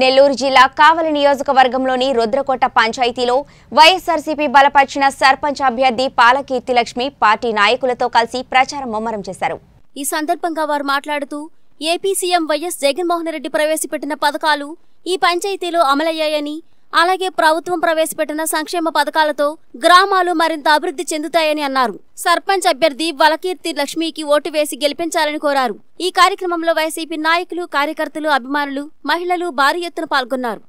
నెల్లూరు జిల్లా కావలి నియోజకవర్గంలోని రుద్రకోట పంచాయతీలో వైఎస్ఆర్సీపీ బలపరిచిన సర్పంచ్ అభ్యర్థి పాలకీర్తిలక్ష్మి పార్టీ నాయకులతో కలిసి ప్రచారం ముమ్మరం చేశారు ఈ సందర్భంగా వారు మాట్లాడుతూ AP CM YS Jaganmohan Reddy ప్రవేశపెట్టిన పథకాలు ఈ పంచాయతీలో అమలయ్యాయని అలాగే ప్రభుత్వం ప్రవేశపెట్టిన సంక్షేమ పథకాలతో గ్రామాలు మరింత అభివృద్ధి చెందుతాయని అన్నారు సర్పంచ్ అభ్యర్థి వలకీర్తి లక్ష్మికి ఓటు వేసి గెలిపించాలని కోరారు ఈ కార్యక్రమంలో వైసీపీ నాయకులు కార్యకర్తలు అభిమానులు మహిళలు భారీ ఎత్తున పాల్గొన్నారు